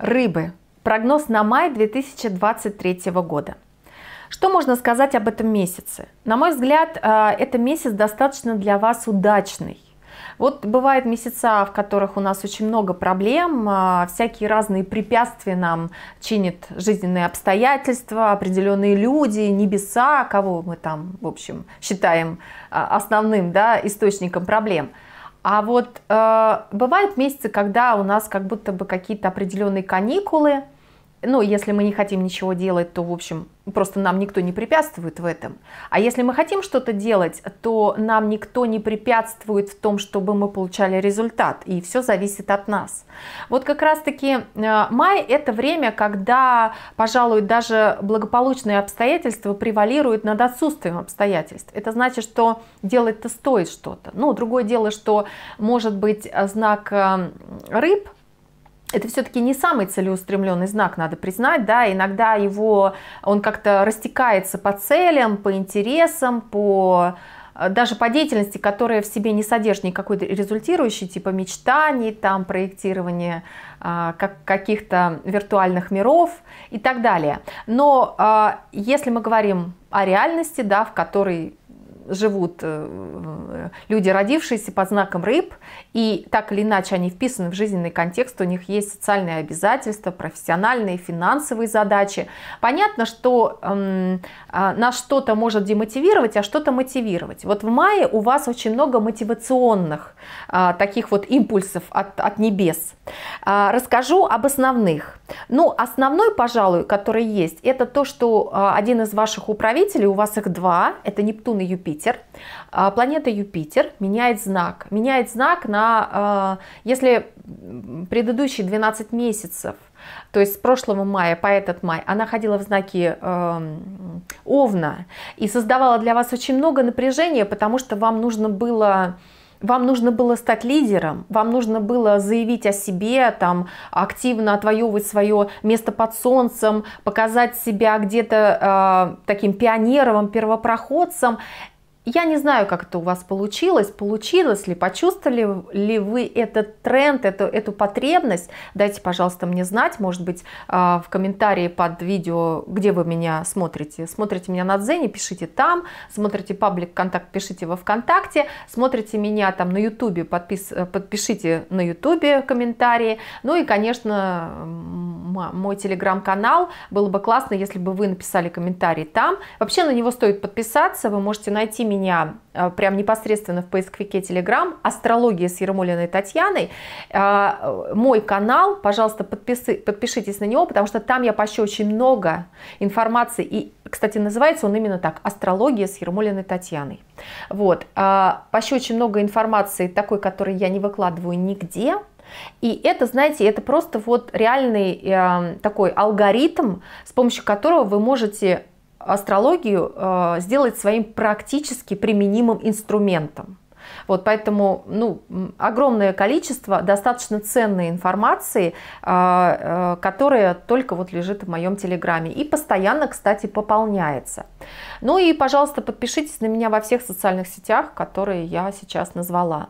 Рыбы. Прогноз на май 2023 года. Что можно сказать об этом месяце? На мой взгляд, э, это месяц достаточно для вас удачный. Вот бывают месяца, в которых у нас очень много проблем, э, всякие разные препятствия нам чинят жизненные обстоятельства, определенные люди, небеса, кого мы там, в общем, считаем э, основным да, источником проблем – а вот э, бывают месяцы, когда у нас как будто бы какие-то определенные каникулы, ну, если мы не хотим ничего делать, то, в общем, просто нам никто не препятствует в этом. А если мы хотим что-то делать, то нам никто не препятствует в том, чтобы мы получали результат. И все зависит от нас. Вот как раз-таки э, май – это время, когда, пожалуй, даже благополучные обстоятельства превалируют над отсутствием обстоятельств. Это значит, что делать-то стоит что-то. Ну, другое дело, что, может быть, э, знак э, рыб – это все-таки не самый целеустремленный знак, надо признать, да, иногда его, он как-то растекается по целям, по интересам, по э, даже по деятельности, которая в себе не содержит никакой результирующей, типа мечтаний, там, проектирования э, как, каких-то виртуальных миров и так далее. Но э, если мы говорим о реальности, да, в которой живут э, люди, родившиеся под знаком рыб, и так или иначе они вписаны в жизненный контекст, у них есть социальные обязательства, профессиональные, финансовые задачи. Понятно, что э, эм, а, нас что-то может демотивировать, а что-то мотивировать. Вот в мае у вас очень много мотивационных э, таких вот импульсов от, от небес. Э, расскажу об основных. Ну, основной, пожалуй, который есть, это то, что один из ваших управителей, у вас их два, это Нептун и Юпитер, Юпитер. А, планета Юпитер меняет знак. Меняет знак на, а, если предыдущие 12 месяцев, то есть с прошлого мая по этот май, она ходила в знаке эм, Овна и создавала для вас очень много напряжения, потому что вам нужно было вам нужно было стать лидером, вам нужно было заявить о себе, там, активно отвоевывать свое место под солнцем, показать себя где-то э, таким пионером, первопроходцем. Я не знаю, как это у вас получилось, получилось ли, почувствовали ли вы этот тренд, эту, эту потребность. Дайте, пожалуйста, мне знать, может быть, а, в комментарии под видео, где вы меня смотрите. Смотрите меня на Дзене, пишите там, смотрите паблик контакт, пишите во Вконтакте, смотрите меня там на Ютубе, подпис, подпишите на Ютубе комментарии. Ну и, конечно, мой телеграм-канал. Было бы классно, если бы вы написали комментарий там. Вообще на него стоит подписаться. Вы можете найти меня э, прям непосредственно в поисковике Telegram «Астрология с Ермолиной Татьяной». Э, мой канал, пожалуйста, подписи, подпишитесь на него, потому что там я пощу очень много информации. И, кстати, называется он именно так «Астрология с Ермолиной Татьяной». Вот. Э, пощу очень много информации, такой, которой я не выкладываю нигде. И это, знаете, это просто вот реальный э, такой алгоритм, с помощью которого вы можете астрологию э, сделать своим практически применимым инструментом. Вот поэтому ну, огромное количество достаточно ценной информации, а, а, которая только вот лежит в моем телеграме и постоянно, кстати, пополняется. Ну и, пожалуйста, подпишитесь на меня во всех социальных сетях, которые я сейчас назвала.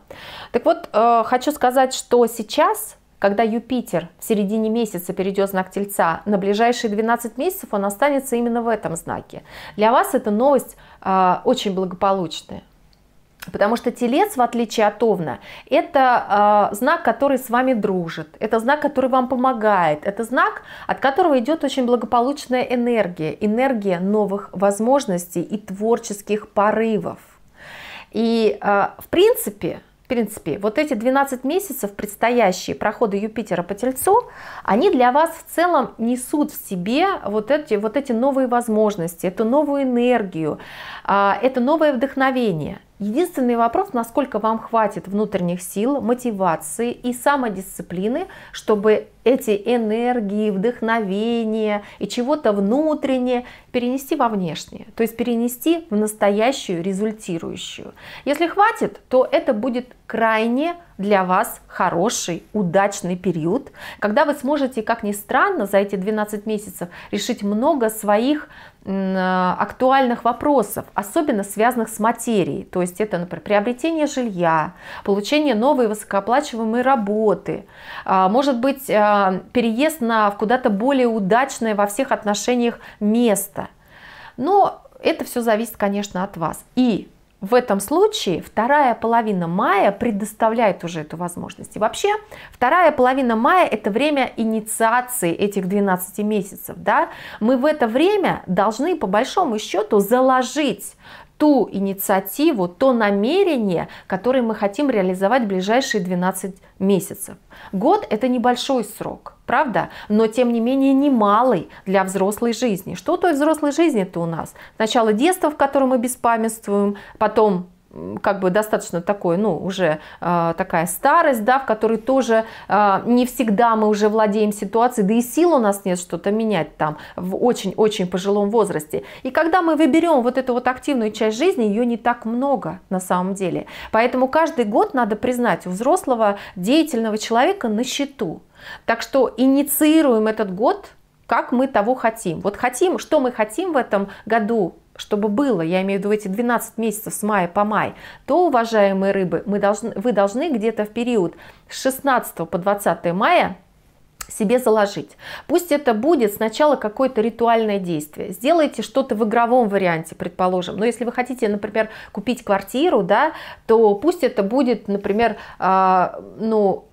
Так вот, э, хочу сказать, что сейчас когда Юпитер в середине месяца перейдет знак Тельца, на ближайшие 12 месяцев он останется именно в этом знаке. Для вас эта новость э, очень благополучная. Потому что телец, в отличие от овна, это э, знак, который с вами дружит, это знак, который вам помогает, это знак, от которого идет очень благополучная энергия, энергия новых возможностей и творческих порывов. И э, в принципе, в принципе, вот эти 12 месяцев, предстоящие проходы Юпитера по Тельцу, они для вас в целом несут в себе вот эти, вот эти новые возможности, эту новую энергию, э, это новое вдохновение – Единственный вопрос, насколько вам хватит внутренних сил, мотивации и самодисциплины, чтобы эти энергии, вдохновение и чего-то внутреннее перенести во внешнее, то есть перенести в настоящую результирующую. Если хватит, то это будет крайне для вас хороший, удачный период, когда вы сможете, как ни странно, за эти 12 месяцев решить много своих э, актуальных вопросов, особенно связанных с материей. То есть это, например, приобретение жилья, получение новой высокооплачиваемой работы, а, может быть, э, Э, переезд на куда-то более удачное во всех отношениях место. Но это все зависит, конечно, от вас. И в этом случае вторая половина мая предоставляет уже эту возможность. И вообще вторая половина мая это время инициации этих 12 месяцев. Да? Мы в это время должны по большому счету заложить ту инициативу, то намерение, которое мы хотим реализовать в ближайшие 12 месяцев. Год – это небольшой срок, правда? Но, тем не менее, немалый для взрослой жизни. Что той взрослой жизни-то у нас? Сначала детство, в котором мы беспамятствуем, потом как бы достаточно такой, ну, уже э, такая старость, да, в которой тоже э, не всегда мы уже владеем ситуацией, да и сил у нас нет что-то менять там в очень-очень пожилом возрасте. И когда мы выберем вот эту вот активную часть жизни, ее не так много на самом деле. Поэтому каждый год надо признать у взрослого деятельного человека на счету. Так что инициируем этот год как мы того хотим. Вот хотим, что мы хотим в этом году чтобы было, я имею в виду эти 12 месяцев с мая по май, то, уважаемые рыбы, мы должны, вы должны где-то в период с 16 по 20 мая себе заложить. Пусть это будет сначала какое-то ритуальное действие. Сделайте что-то в игровом варианте, предположим. Но если вы хотите, например, купить квартиру, да, то пусть это будет, например, э, ну,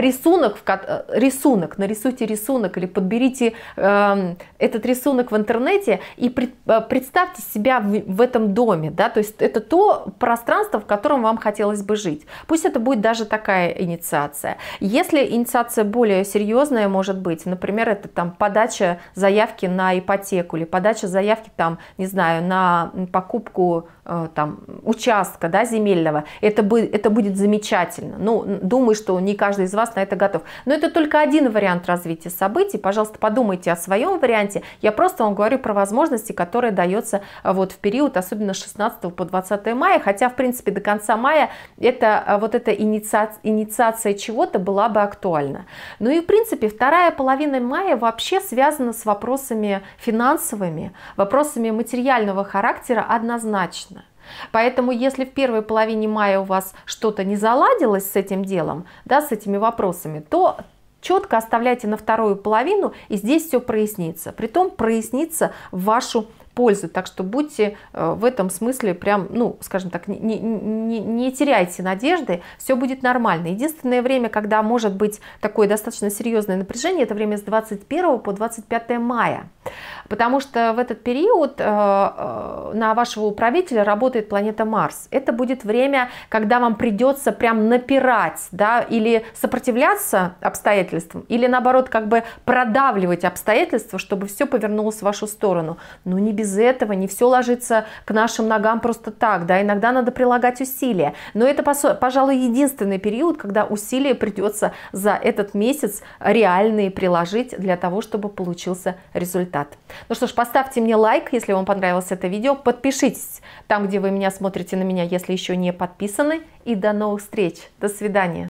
рисунок, э, рисунок, нарисуйте рисунок или подберите э, этот рисунок в интернете и пред, э, представьте себя в, в этом доме, да, то есть это то пространство, в котором вам хотелось бы жить. Пусть это будет даже такая инициация. Если инициация более серьезная может быть, например, это там подача заявки на ипотеку или подача заявки там, не знаю, на покупку Э, там, участка да, земельного, это, бы, это будет замечательно. Ну, думаю, что не каждый из вас на это готов. Но это только один вариант развития событий. Пожалуйста, подумайте о своем варианте. Я просто вам говорю про возможности, которые дается э, вот в период, особенно с 16 по 20 мая. Хотя, в принципе, до конца мая это, э, вот эта инициация, инициация чего-то была бы актуальна. Ну и, в принципе, вторая половина мая вообще связана с вопросами финансовыми, вопросами материального характера однозначно Поэтому, если в первой половине мая у вас что-то не заладилось с этим делом, да, с этими вопросами, то четко оставляйте на вторую половину, и здесь все прояснится. Притом прояснится в вашу пользы. Так что будьте э, в этом смысле прям, ну, скажем так, не, не, не теряйте надежды, все будет нормально. Единственное время, когда может быть такое достаточно серьезное напряжение, это время с 21 по 25 мая. Потому что в этот период э, э, на вашего управителя работает планета Марс. Это будет время, когда вам придется прям напирать, да, или сопротивляться обстоятельствам, или наоборот, как бы продавливать обстоятельства, чтобы все повернулось в вашу сторону. Но не без без этого, не все ложится к нашим ногам просто так, да, иногда надо прилагать усилия. Но это, пожалуй, единственный период, когда усилия придется за этот месяц реальные приложить для того, чтобы получился результат. Ну что ж, поставьте мне лайк, если вам понравилось это видео, подпишитесь там, где вы меня смотрите на меня, если еще не подписаны, и до новых встреч, до свидания.